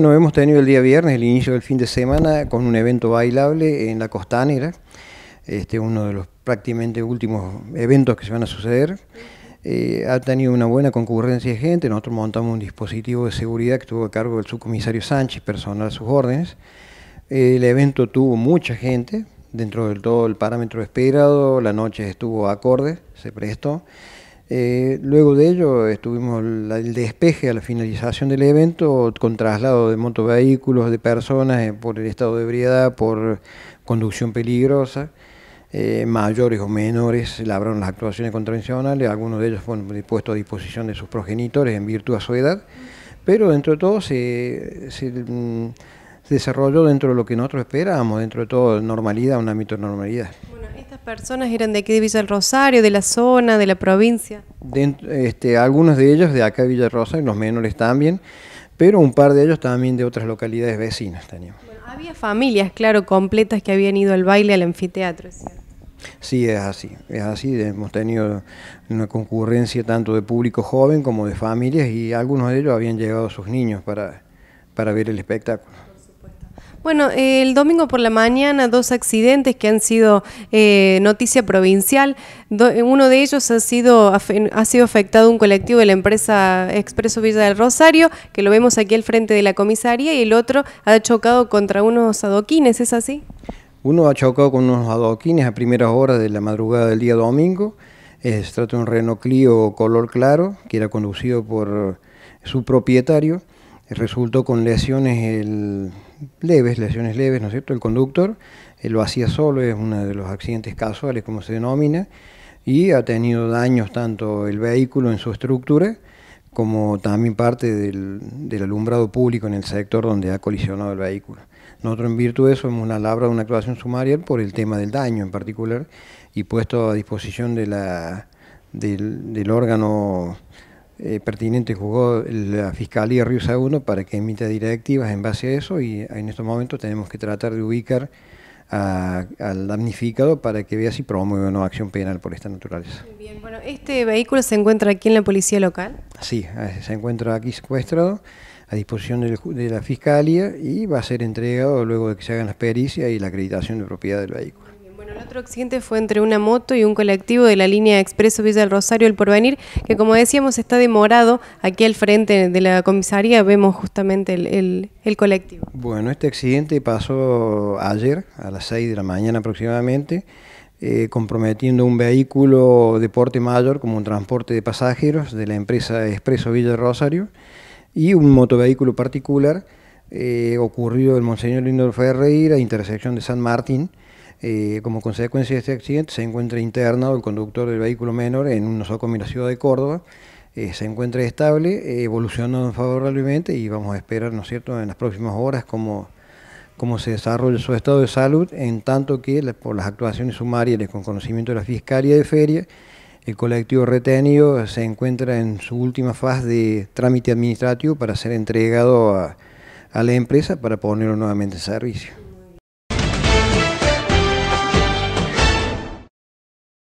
Bueno, hemos tenido el día viernes, el inicio del fin de semana, con un evento bailable en la costanera, este, uno de los prácticamente últimos eventos que se van a suceder. Eh, ha tenido una buena concurrencia de gente, nosotros montamos un dispositivo de seguridad que estuvo a cargo del subcomisario Sánchez, personal a sus órdenes. el evento tuvo mucha gente, dentro del todo el parámetro esperado, la noche estuvo acorde, se prestó. Eh, luego de ello estuvimos el despeje a la finalización del evento con traslado de motovehículos, de personas eh, por el estado de ebriedad, por conducción peligrosa, eh, mayores o menores labraron las actuaciones contravencionales algunos de ellos fueron puestos a disposición de sus progenitores en virtud a su edad, pero dentro de todo se, mm, desarrolló dentro de lo que nosotros esperábamos, dentro de todo normalidad, un ámbito de normalidad personas eran de aquí de Villa del Rosario, de la zona, de la provincia? este, algunos de ellos de acá de Villa del Rosario, los menores también, pero un par de ellos también de otras localidades vecinas había familias, claro, completas que habían ido al baile, al anfiteatro, Sí, es así, es así. Hemos tenido una concurrencia tanto de público joven como de familias y algunos de ellos habían llegado a sus niños para, para ver el espectáculo. Bueno, el domingo por la mañana dos accidentes que han sido eh, noticia provincial. uno de ellos ha sido, ha sido afectado un colectivo de la empresa Expreso Villa del Rosario, que lo vemos aquí al frente de la comisaría, y el otro ha chocado contra unos adoquines, ¿es así? Uno ha chocado con unos adoquines a primeras horas de la madrugada del día domingo. Eh, se trata de un Renault Clio color claro, que era conducido por su propietario resultó con lesiones leves, lesiones leves, ¿no es cierto? El conductor lo hacía solo, es uno de los accidentes casuales, como se denomina, y ha tenido daños tanto el vehículo en su estructura como también parte del, alumbrado público en el sector donde ha colisionado el vehículo. Nosotros en virtud de eso hemos labrado una actuación sumaria por el tema del daño en particular y puesto a disposición del órgano eh, pertinente jugó la Fiscalía Río 1 para que emita directivas en base a eso y en estos momentos tenemos que tratar de ubicar al damnificado para que vea si promueve o no acción penal por esta naturaleza. Muy bien, bueno, ¿este vehículo se encuentra aquí en la policía local? Sí, se encuentra aquí secuestrado a disposición de la Fiscalía y va a ser entregado luego de que se hagan las pericias y la acreditación de propiedad del vehículo el otro accidente fue entre una moto y un colectivo de la línea Expreso Villa del Rosario El Porvenir, que como decíamos está demorado. Aquí al frente de la comisaría vemos justamente el, colectivo. Bueno, este accidente pasó ayer a las 6 de la mañana aproximadamente. Eh, comprometiendo un vehículo de porte mayor como un transporte de pasajeros de la empresa Expreso Villa del Rosario y un motovehículo particular eh, ocurrido en Monseñor Lindor Ferreira, intersección de San Martín. Eh, como consecuencia de este accidente se encuentra internado el conductor del vehículo menor en un nosocomio en la ciudad de Córdoba. Eh, se encuentra estable, eh, evolucionando favorablemente y vamos a esperar, ¿no es cierto?, en las próximas horas cómo, se desarrolla su estado de salud, en tanto que por las actuaciones sumarias con conocimiento de la Fiscalía de Feria, el colectivo retenido se encuentra en su última fase de trámite administrativo para ser entregado a, a la empresa para ponerlo nuevamente en servicio.